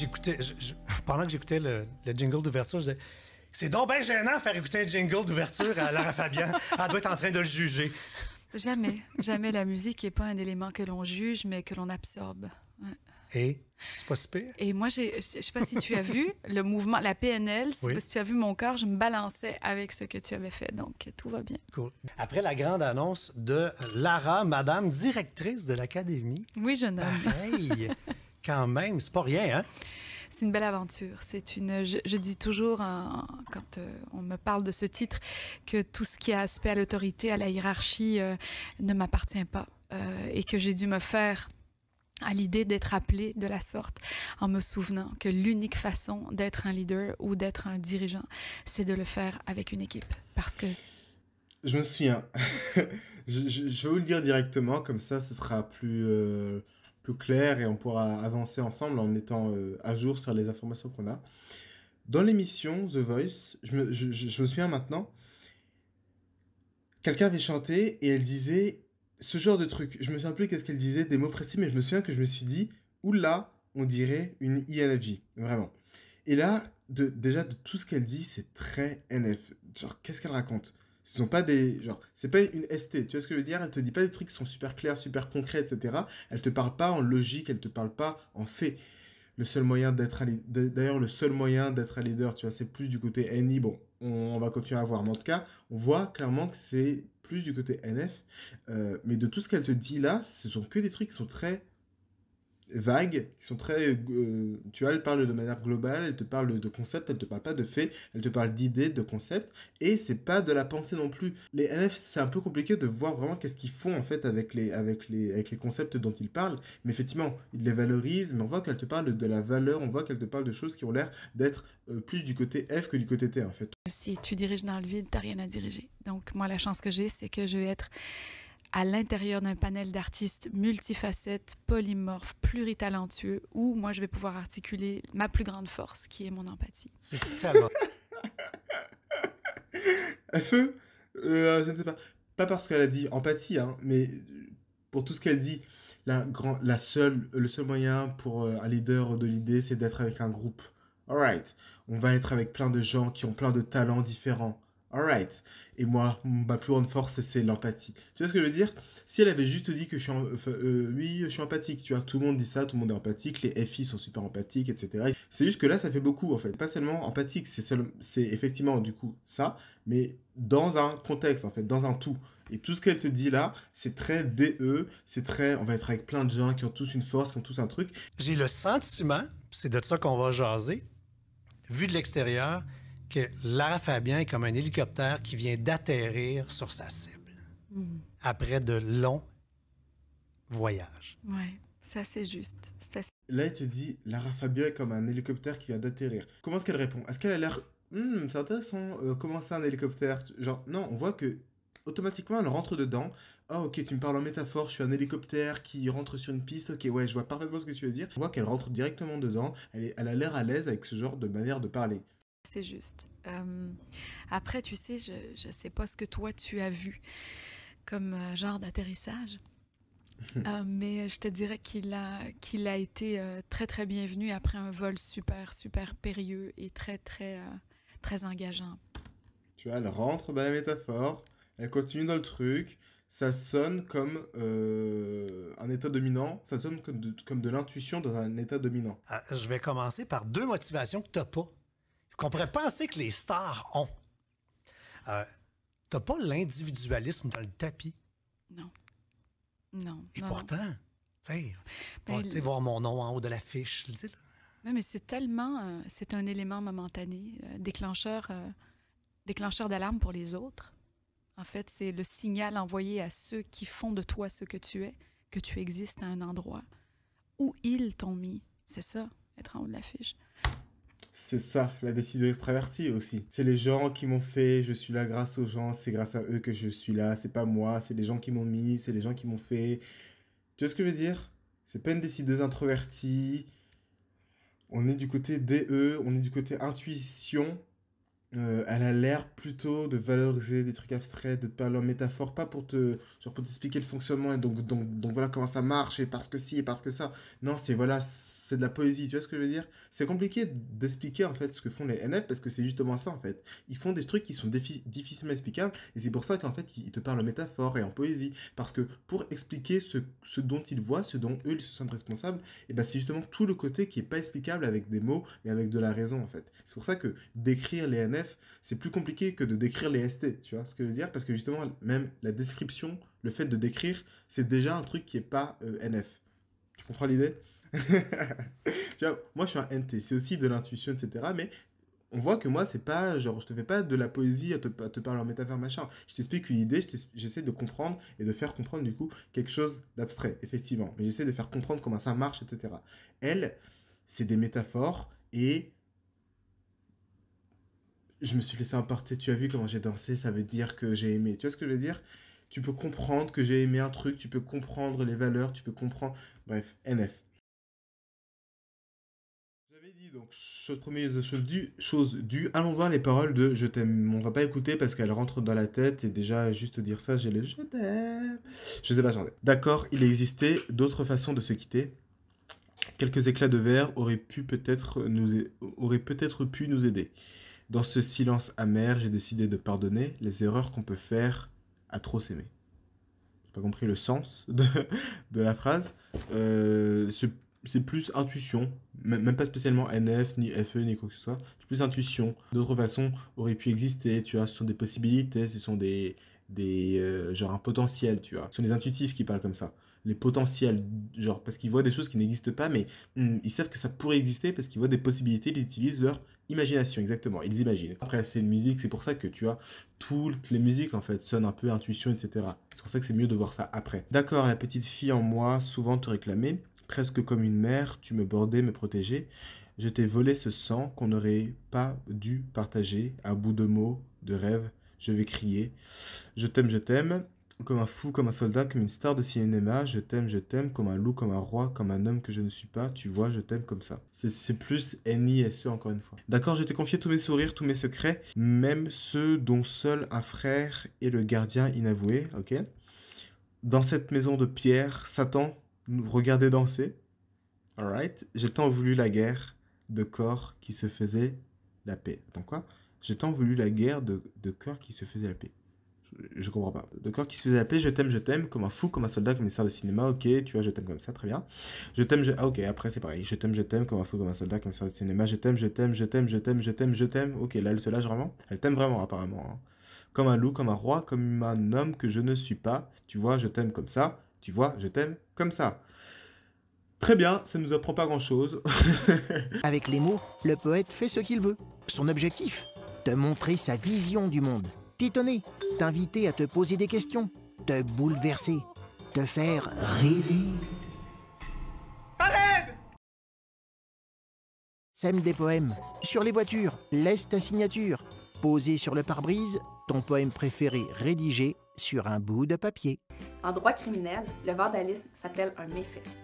J'écoutais, pendant que j'écoutais le, jingle d'ouverture, je disais. C'est donc bien gênant faire écouter un jingle d'ouverture à Lara Fabian. Elle doit être en train de le juger. Jamais, jamais la musique n'est pas un élément que l'on juge, mais que l'on absorbe. Et c'est pas si pire. Et moi, je sais pas si tu as vu le mouvement, la PNL, si tu as vu mon corps, je me balançais avec ce que tu avais fait, donc tout va bien. Cool. Après la grande annonce de Lara, Madame directrice de l'Académie. Oui, jeune homme. Pareil. Quand même, c'est pas rien, hein? C'est une belle aventure. C'est une. Je, dis toujours euh, quand euh, on me parle de ce titre que tout ce qui a aspect à l'autorité, à la hiérarchie, euh, ne m'appartient pas et que j'ai dû me faire à l'idée d'être appelé de la sorte en me souvenant que l'unique façon d'être un leader ou d'être un dirigeant, c'est de le faire avec une équipe. Parce que... Je me souviens. je, je, vais vous le dire directement, comme ça, ce sera plus plus clair et on pourra avancer ensemble en étant euh, à jour sur les informations qu'on a. Dans l'émission The Voice, je me, je, je me souviens maintenant, quelqu'un avait chanté et elle disait ce genre de truc. Je me souviens plus qu'est-ce qu'elle disait, des mots précis, mais je me souviens que je me suis dit, oula, on dirait une INFJ, vraiment. Et là, de, déjà, de tout ce qu'elle dit, c'est très NF. Genre, qu'est-ce qu'elle raconte ce sont pas des. Genre, c'est pas une ST, tu vois ce que je veux dire Elle te dit pas des trucs qui sont super clairs, super concrets, etc. Elle te parle pas en logique, elle te parle pas en fait. Le seul moyen d'être D'ailleurs, le seul moyen d'être un leader, tu vois, c'est plus du côté NI. Bon, on, va continuer à voir. Mais en tout cas, on voit clairement que c'est plus du côté NF. Euh, mais de tout ce qu'elle te dit là, ce sont que des trucs qui sont très vagues, qui sont très... Euh, tu vois, elle parle de manière globale, elle te parle de concepts, elle te parle pas de faits, elle te parle d'idées, de concepts, et c'est pas de la pensée non plus. Les F, c'est un peu compliqué de voir vraiment qu'est-ce qu'ils font en fait avec les, avec, les, avec les concepts dont ils parlent, mais effectivement, ils les valorisent, mais on voit qu'elle te parle de la valeur, on voit qu'elle te parle de choses qui ont l'air d'être euh, plus du côté F que du côté T en fait. Si tu diriges dans le vide, t'as rien à diriger. Donc moi, la chance que j'ai, c'est que je vais être à l'intérieur d'un panel d'artistes multifacettes, polymorphes, pluritalentueux, où moi je vais pouvoir articuler ma plus grande force, qui est mon empathie. C'est tellement... Feu, euh, je ne sais pas. Pas parce qu'elle a dit empathie, hein, mais euh, pour tout ce qu'elle dit, la, la seule, le seul moyen pour euh, un leader de l'idée, c'est d'être avec un groupe. right, on va être avec plein de gens qui ont plein de talents différents. Alright. Et moi, ma plus grande force, c'est l'empathie. Tu vois ce que je veux dire Si elle avait juste dit que je suis, euh, oui, je suis empathique, tu vois, tout le monde dit ça, tout le monde est empathique, les FI sont super empathiques, etc. C'est juste que là, ça fait beaucoup, en fait. Pas seulement empathique, c'est seul... c'est effectivement, du coup, ça, mais dans un contexte, en fait, dans un tout. Et tout ce qu'elle te dit là, c'est très DE, c'est très, on va être avec plein de gens qui ont tous une force, qui ont tous un truc. J'ai le sentiment, c'est de ça qu'on va jaser, vu de l'extérieur, Lara Fabian est comme un hélicoptère qui vient d'atterrir sur sa cible hmm. après de longs voyages. Ouais, ça c'est juste. Là, il te dit Lara Fabian est comme un hélicoptère qui vient d'atterrir. Comment est-ce qu'elle répond Est-ce qu'elle a l'air. hum, c'est intéressant, euh, comment c'est un hélicoptère Genre, non, on voit que automatiquement elle rentre dedans. Ah ok, tu me parles en métaphore, je suis un hélicoptère qui rentre sur une piste, ok ouais, je vois parfaitement ce que tu veux dire. On voit qu'elle rentre directement dedans, elle, est, elle a l'air à l'aise avec ce genre de manière de parler. C'est juste. Euh, après, tu sais, je ne sais pas ce que toi tu as vu comme euh, genre d'atterrissage, euh, mais je te dirais qu'il a, qu'il a été très très bienvenu après un vol super super périlleux et très très très engageant. Tu vois, elle rentre dans la métaphore, elle continue dans le truc, ça sonne comme un état dominant, ça sonne comme de, l'intuition dans un état dominant. Ah, je vais commencer par deux motivations que tu n'as pas qu'on pourrait penser que les stars ont. Euh, T'as pas l'individualisme dans le tapis. Non. Non. Et pourtant, tu sais, ben, voir mon nom en haut de l'affiche, dis Non, mais c'est tellement. Euh, c'est un élément momentané, euh, déclencheur, euh, déclencheur d'alarme pour les autres. En fait, c'est le signal envoyé à ceux qui font de toi ce que tu es, que tu existes à un endroit où ils t'ont mis. C'est ça, être en haut de l'affiche. C'est ça, la décision extravertie aussi. C'est les gens qui m'ont fait, je suis là grâce aux gens, c'est grâce à eux que je suis là, c'est pas moi, c'est les gens qui m'ont mis, c'est les gens qui m'ont fait. Tu vois ce que je veux dire C'est pas une décideuse introvertie. On est du côté DE, on est du côté intuition, euh, elle a l'air plutôt de valoriser des trucs abstraits, de parler en métaphore, pas pour te genre pour t'expliquer le fonctionnement et donc, donc, donc, voilà comment ça marche et parce que si et parce que ça. Non, c'est voilà, c'est de la poésie, tu vois ce que je veux dire C'est compliqué d'expliquer en fait ce que font les NF parce que c'est justement ça en fait. Ils font des trucs qui sont difficilement explicables et c'est pour ça qu'en fait ils te parlent en métaphore et en poésie parce que pour expliquer ce, ce dont ils voient, ce dont eux ils se sentent responsables, et eh ben c'est justement tout le côté qui est pas explicable avec des mots et avec de la raison en fait. C'est pour ça que décrire les NF c'est plus compliqué que de décrire les ST, tu vois ce que je veux dire Parce que justement, même la description, le fait de décrire, c'est déjà un truc qui est pas euh, NF. Tu comprends l'idée moi je suis un NT, c'est aussi de l'intuition, etc. Mais on voit que moi, c'est pas genre, je te fais pas de la poésie à te, parler en métaphore, machin. Je t'explique une idée, j'essaie de comprendre et de faire comprendre du coup quelque chose d'abstrait, effectivement. Mais j'essaie de faire comprendre comment ça marche, etc. Elle, c'est des métaphores et je me suis laissé emporter. Tu as vu comment j'ai dansé, ça veut dire que j'ai aimé. Tu vois ce que je veux dire Tu peux comprendre que j'ai aimé un truc, tu peux comprendre les valeurs, tu peux comprendre. Bref, NF. J'avais dit donc, chose première, chose due, Allons voir les paroles de Je t'aime. On va pas écouter parce qu'elles rentrent dans la tête et déjà, juste dire ça, j'ai le Je t'aime. Je sais pas, j'en ai. D'accord, il existait d'autres façons de se quitter. Quelques éclats de verre auraient pu peut-être nous, auraient peut-être pu nous aider. Dans ce silence amer, j'ai décidé de pardonner les erreurs qu'on peut faire à trop s'aimer. J'ai pas compris le sens de, de la phrase. Euh, c'est plus intuition, même pas spécialement NF, ni FE, ni quoi que ce soit. C'est plus intuition. D'autres façons auraient pu exister, tu vois. Ce sont des possibilités, ce sont des. des euh, genre un potentiel, tu vois. Ce sont les intuitifs qui parlent comme ça les potentiels, genre parce qu'ils voient des choses qui n'existent pas, mais hmm, ils savent que ça pourrait exister parce qu'ils voient des possibilités, ils utilisent leur Imagination, exactement. Ils imaginent. Après, c'est une musique, c'est pour ça que tu as toutes les musiques en fait sonnent un peu intuition, etc. C'est pour ça que c'est mieux de voir ça après. D'accord, la petite fille en moi souvent te réclamait, presque comme une mère, tu me bordais, me protégeais. Je t'ai volé ce sang qu'on n'aurait pas dû partager, à bout de mots, de rêves. Je vais crier. Je t'aime, je t'aime. Comme un fou, comme un soldat, comme une star de cinéma, je t'aime, je t'aime, comme un loup, comme un roi, comme un homme que je ne suis pas, tu vois, je t'aime comme ça. C'est plus NISE encore une fois. D'accord, je t'ai confié tous mes sourires, tous mes secrets, même ceux dont seul un frère est le gardien inavoué, ok Dans cette maison de pierre, Satan nous regardait danser. Alright, j'ai tant voulu la guerre de corps qui se faisait la paix. Attends quoi J'ai tant voulu la guerre de, de corps qui se faisait la paix je comprends pas. D'accord, qui se faisait appeler je t'aime, je t'aime, comme un fou, comme un soldat, comme une star de cinéma, ok, tu vois, je t'aime comme ça, très bien. Je t'aime, je. Ah, ok, après c'est pareil, je t'aime, je t'aime, comme un fou, comme un soldat, comme une star de cinéma, je t'aime, je t'aime, je t'aime, je t'aime, je t'aime, je t'aime. Ok, là elle se lâche vraiment, elle t'aime vraiment apparemment. Hein. Comme un loup, comme un roi, comme un homme que je ne suis pas, tu vois, je t'aime comme ça, tu vois, je t'aime comme ça. Très bien, ça ne nous apprend pas grand-chose. Avec les mots, le poète fait ce qu'il veut. Son objectif, te montrer sa vision du monde t'étonner, t'inviter à te poser des questions, te bouleverser, te faire rêver. Sème des poèmes. Sur les voitures, laisse ta signature. Posé sur le pare-brise, ton poème préféré rédigé sur un bout de papier. En droit criminel, le vandalisme s'appelle un méfait.